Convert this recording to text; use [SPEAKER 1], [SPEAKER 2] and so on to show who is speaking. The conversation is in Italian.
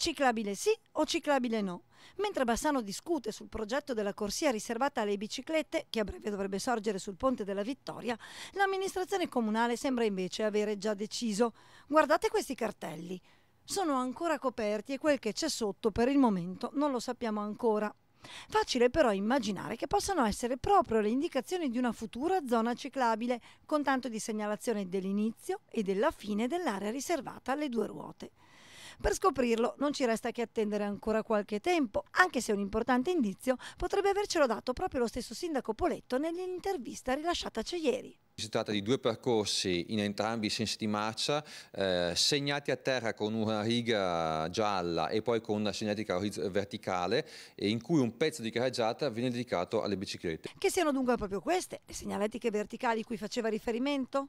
[SPEAKER 1] ciclabile sì o ciclabile no. Mentre Bassano discute sul progetto della corsia riservata alle biciclette, che a breve dovrebbe sorgere sul Ponte della Vittoria, l'amministrazione comunale sembra invece avere già deciso. Guardate questi cartelli. Sono ancora coperti e quel che c'è sotto per il momento non lo sappiamo ancora. Facile però immaginare che possano essere proprio le indicazioni di una futura zona ciclabile, con tanto di segnalazione dell'inizio e della fine dell'area riservata alle due ruote. Per scoprirlo non ci resta che attendere ancora qualche tempo, anche se un importante indizio potrebbe avercelo dato proprio lo stesso sindaco Poletto nell'intervista rilasciataci ieri.
[SPEAKER 2] Si tratta di due percorsi in entrambi i sensi di marcia, eh, segnati a terra con una riga gialla e poi con una segnatica verticale, in cui un pezzo di carreggiata viene dedicato alle biciclette.
[SPEAKER 1] Che siano dunque proprio queste le segnaletiche verticali cui faceva riferimento?